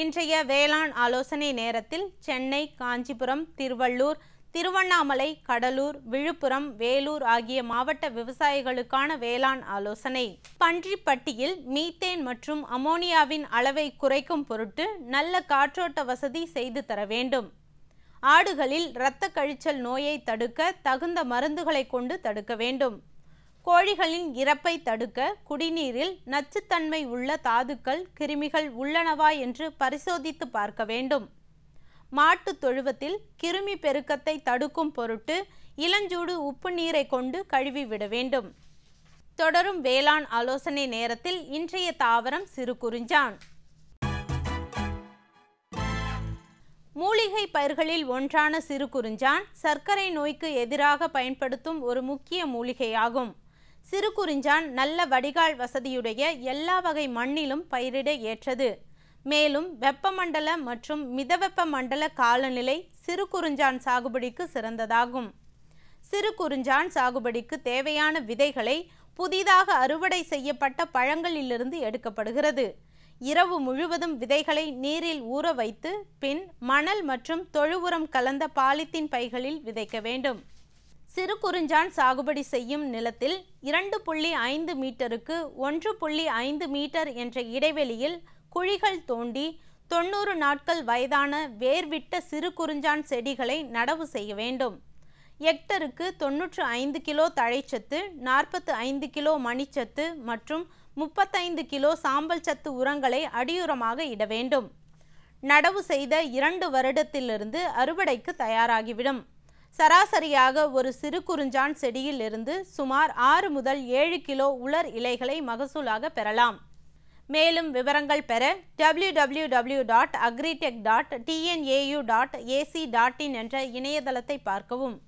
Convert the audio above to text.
இன்றைய வேளாண் ஆலோசனை நேரத்தில் சென்னை காஞ்சிபுரம் திருவள்ளூர் திருவண்ணாமலை கடலூர் விழுப்புரம் வேலூர் ஆகிய மாவட்ட விவசாயிகளுக்கான வேளாண் ஆலோசனை பன்றிப்பட்டியில் மீத்தேன் மற்றும் அமோனியாவின் அளவை குறைக்கும் பொருட்டு நல்ல காற்றோட்ட வசதி செய்து தர வேண்டும் ஆடுகளில் இரத்த கழிச்சல் நோயை தடுக்க தகுந்த மருந்துகளை கொண்டு தடுக்க வேண்டும் கோழிகளின் இறப்பை தடுக்க குடிநீரில் நச்சுத்தன்மை உள்ள தாதுக்கள் கிருமிகள் உள்ளனவா என்று பரிசோதித்து பார்க்க வேண்டும் மாட்டு தொழுவத்தில் கிருமி பெருக்கத்தை தடுக்கும் பொருட்டு இளஞ்சூடு உப்பு நீரை கொண்டு கழுவி விட வேண்டும் தொடரும் வேளாண் ஆலோசனை நேரத்தில் இன்றைய தாவரம் சிறு குறிஞ்சான் மூலிகை பயிர்களில் ஒன்றான சிறு குறிஞ்சான் சர்க்கரை நோய்க்கு எதிராக பயன்படுத்தும் ஒரு முக்கிய மூலிகையாகும் சிறுகுறிஞ்சான் நல்ல வடிகால் வசதியுடைய எல்லா வகை மண்ணிலும் பயிரிட ஏற்றது மேலும் வெப்பமண்டல மற்றும் மிதவெப்ப மண்டல காலநிலை சிறு குறிஞ்சான் சாகுபடிக்கு சிறந்ததாகும் சிறு குறிஞ்சான் சாகுபடிக்கு தேவையான விதைகளை புதிதாக அறுவடை செய்யப்பட்ட பழங்களிலிருந்து எடுக்கப்படுகிறது இரவு முழுவதும் விதைகளை நீரில் ஊற வைத்து பின் மணல் மற்றும் தொழு உரம் கலந்த பாலித்தீன் பைகளில் விதைக்க வேண்டும் சிறு குறிஞ்சான் சாகுபடி செய்யும் நிலத்தில் இரண்டு புள்ளி ஐந்து மீட்டருக்கு ஒன்று புள்ளி ஐந்து மீட்டர் என்ற இடைவெளியில் குழிகள் தோண்டி தொண்ணூறு நாட்கள் வயதான வேர்விட்ட சிறு குறிஞ்சான் செடிகளை நடவு செய்ய வேண்டும் எக்டருக்கு தொன்னூற்று ஐந்து கிலோ தழைச்சத்து நாற்பத்து ஐந்து கிலோ மணிச்சத்து மற்றும் முப்பத்தைந்து கிலோ சாம்பல் சத்து உரங்களை அடியுரமாக இட வேண்டும் நடவு செய்த இரண்டு வருடத்திலிருந்து அறுவடைக்கு தயாராகிவிடும் சராசரியாக ஒரு சிறு குறிஞ்சான் செடியில் இருந்து சுமார் ஆறு முதல் ஏழு கிலோ உலர் இலைகளை மகசூலாக பெறலாம் மேலும் விவரங்கள் பெற W W W dot agritech dot TNAU dot AC dot in என்ற இணையதளத்தை பார்க்கவும்